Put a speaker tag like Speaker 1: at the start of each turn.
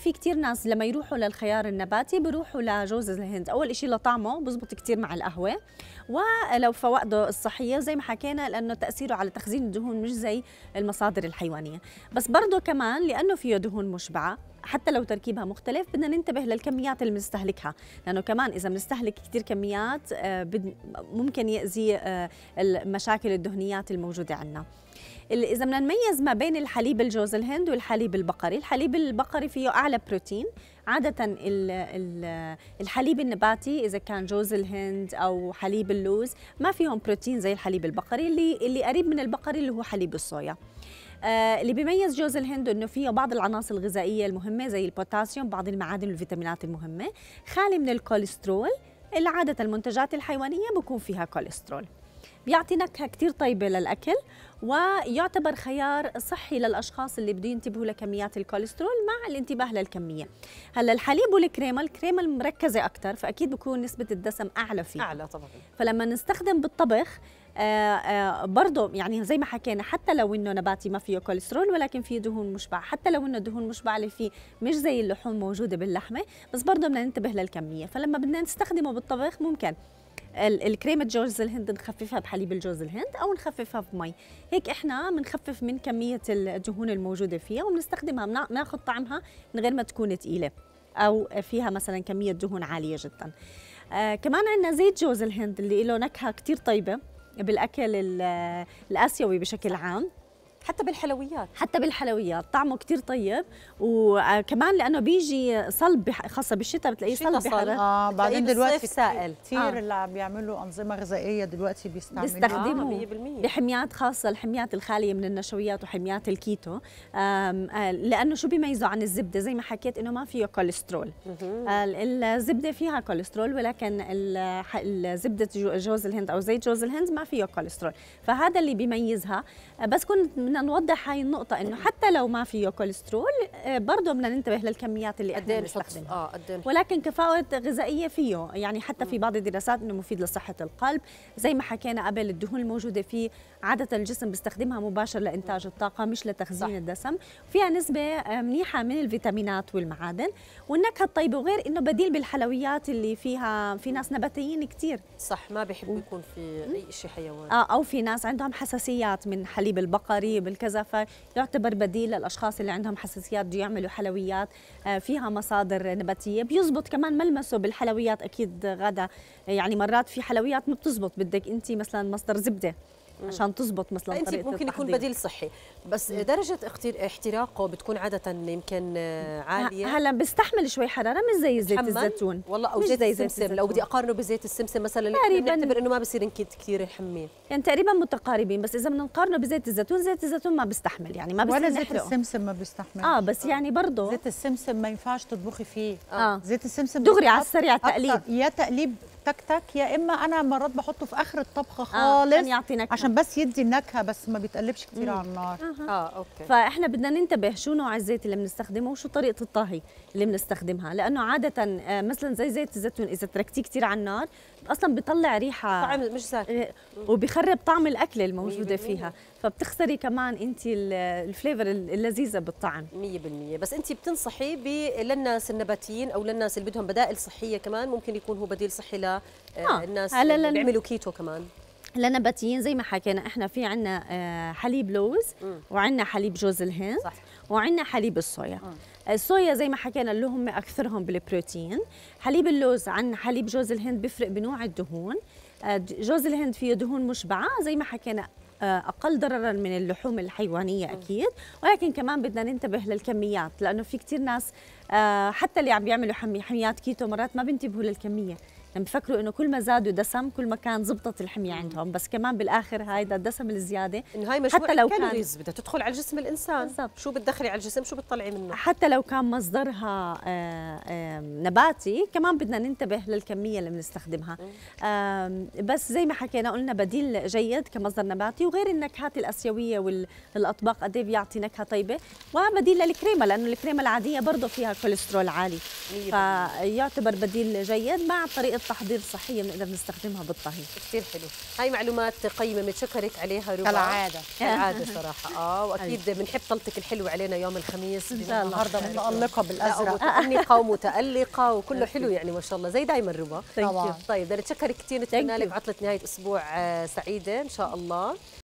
Speaker 1: في كثير ناس لما يروحوا للخيار النباتي بيروحوا لجوز الهند اول شيء لطعمه بزبط كثير مع القهوه ولو فوائده الصحيه زي ما حكينا لانه تاثيره على تخزين الدهون مش زي المصادر الحيوانيه بس برضه كمان لانه فيه دهون مشبعه حتى لو تركيبها مختلف بدنا ننتبه للكميات اللي بنستهلكها لانه كمان اذا بنستهلك كثير كميات آه، ممكن ياذي آه، المشاكل الدهنيات الموجوده عندنا اذا بدنا نميز ما بين الحليب الجوز الهند والحليب البقري الحليب البقري فيه اعلى بروتين عاده الـ الـ الحليب النباتي اذا كان جوز الهند او حليب اللوز ما فيهم بروتين زي الحليب البقري اللي اللي قريب من البقري اللي هو حليب الصويا آه اللي بيميز جوز الهند انه فيه بعض العناصر الغذائيه المهمه زي البوتاسيوم بعض المعادن والفيتامينات المهمه خالي من الكوليسترول العادة المنتجات الحيوانية بكون فيها كوليسترول بيعطي نكهه كثير طيبه للاكل ويعتبر خيار صحي للاشخاص اللي بده ينتبهوا لكميات الكوليسترول مع الانتباه للكميه هلا الحليب والكريمه الكريمه المركزه اكثر فاكيد بكون نسبه الدسم اعلى فيه اعلى طبعا فلما نستخدم بالطبخ آآ آه، آآ آه، برضه يعني زي ما حكينا حتى لو انه نباتي ما فيه كوليسترول ولكن فيه دهون مشبعه حتى لو انه الدهون المشبعه اللي فيه مش زي اللحوم موجوده باللحمه بس برضه بدنا ننتبه للكميه فلما بدنا نستخدمه بالطبخ ممكن الكريمه جوز الهند نخففها بحليب الجوز الهند او نخففها بمي هيك احنا بنخفف من كميه الدهون الموجوده فيها وبنستخدمها بناخذ طعمها من غير ما تكون ثقيله او فيها مثلا كميه دهون عاليه جدا آه كمان عندنا زيت جوز الهند اللي له نكهه كثير طيبه بالاكل الاسيوي بشكل عام حتى بالحلويات حتى بالحلويات طعمه كثير طيب وكمان لانه بيجي صلب خاصه بالشتاء بتلاقيه صلب بحراره اه بعدين دلوقتي سائل كثير آه. اللي عم بيعملوا انظمه غذائيه دلوقتي بيستعملوها بيستخدموا آه. بحميات خاصه الحميات الخاليه من النشويات وحميات الكيتو آه، لانه شو بيميزه عن الزبده زي ما حكيت انه ما فيه كوليسترول آه، الزبده فيها كوليسترول ولكن زبده جوز الهند او زيت جوز الهند ما فيه كوليسترول فهذا اللي بيميزها آه، بس كنت بدنا نوضح هاي النقطة إنه حتى لو ما فيه كوليسترول آه، برضه بدنا ننتبه للكميات اللي قد بنستخدمها اه قدين ولكن كفاءة غذائية فيه يعني حتى في بعض الدراسات إنه مفيد لصحة القلب زي ما حكينا قبل الدهون الموجودة فيه عادة الجسم بيستخدمها مباشر لإنتاج الطاقة مش لتخزين الدسم فيها نسبة آه، منيحة من الفيتامينات والمعادن والنكهة الطيبة وغير إنه بديل بالحلويات اللي فيها في ناس نباتيين كتير صح ما بيحبوا يكون في أي شيء حيواني آه أو في ناس عندهم حساسيات من حليب البقري بالكذا طيب فيعتبر بديل للاشخاص اللي عندهم حساسيات بده يعملوا حلويات آه، فيها مصادر نباتيه بيزبط كمان ملمسه بالحلويات اكيد غدا يعني مرات في حلويات ما بتزبط بدك انت مثلا مصدر زبده عشان تزبط مثلا انت ممكن يكون بديل صحي بس مم. درجه احتراقه بتكون عاده يمكن آه، عاليه هلا بيستحمل شوي حراره مش زي زيت الزيتون والله او زيت زي السمسم لو بدي اقارنه بزيت السمسم مثلا تقريبا بنعتبر انه ما بصير نكيد كثير يحمي يعني تقريبا متقاربين بس اذا بدنا نقارنه بزيت الزيتون زيت الزيتون ما بيستحمل يعني ما بصير ولا زيت نحرقه. السمسم ما بيستحمل اه بس يعني آه. برضه زيت السمسم ما ينفعش تطبخي فيه اه زيت السمسم دغري على السريع تقليب يا تقليب تك تك يا اما انا مرات بحطه في اخر الطبخه آه، خالص عشان آه، يعطي نكهه عشان بس يدي النكهه بس ما بيتقلبش كتير مم. على النار آه. اه اوكي فاحنا بدنا ننتبه شو نوع الزيت اللي بنستخدمه وشو طريقه الطهي اللي بنستخدمها لانه عاده آه، مثلا زي زيت الزيتون اذا تركتيه كتير على النار اصلا بيطلع ريحه طعم مش سهل آه، وبيخرب طعم الاكله الموجوده فيها فبتخسري كمان انت الفليفر اللذيذه بالطعم 100% بس انت بتنصحي للناس النباتيين او للناس اللي بدهم بدائل صحيه كمان ممكن يكون هو بديل صحي للناس آه. آه، اللي بيعملوا كيتو كمان لنباتيين زي ما حكينا احنا في عندنا آه، حليب لوز وعندنا حليب جوز الهند صح. وعندنا حليب الصويا الصويا زي ما حكينا اللي هم اكثرهم بالبروتين حليب اللوز عن حليب جوز الهند بيفرق بنوع الدهون آه، جوز الهند فيه دهون مشبعه زي ما حكينا آه، اقل ضررا من اللحوم الحيوانيه اكيد ولكن كمان بدنا ننتبه للكميات لانه في كثير ناس آه، حتى اللي عم بيعملوا حميات كيتو مرات ما بينتبهوا للكميه لما بفكروا انه كل ما زادوا دسم كل ما كان زبطت الحميه عندهم بس كمان بالاخر هيدا الدسم الزياده انه هاي حتى لو كان بدها تدخل على جسم الانسان بالزبط. شو بتدخلي على الجسم شو بتطلعي منه حتى لو كان مصدرها آه، نباتي كمان بدنا ننتبه للكميه اللي بنستخدمها بس زي ما حكينا قلنا بديل جيد كمصدر نباتي وغير النكهات الاسيويه والاطباق قد إيه بيعطي نكهه طيبه وبديل للكريمه لانه الكريمه العاديه برضه فيها كوليسترول عالي فيعتبر بديل جيد مع طريقه وادوات تحضير صحيه بنقدر نستخدمها بالطهي كثير حلو هاي معلومات قيمه متشكرك عليها ربا كالعاده كالعاده صراحه اه واكيد أيوة. بنحب طلتك الحلوه علينا يوم الخميس ان شاء الله النهارده متالقه بالازرق متأنقه ومتالقه وكله حلو يعني ما شاء الله زي دائما ربا طبعا طيب بدنا نتشكرك كثير نتمنى لك عطله نهايه اسبوع آه، سعيده ان شاء الله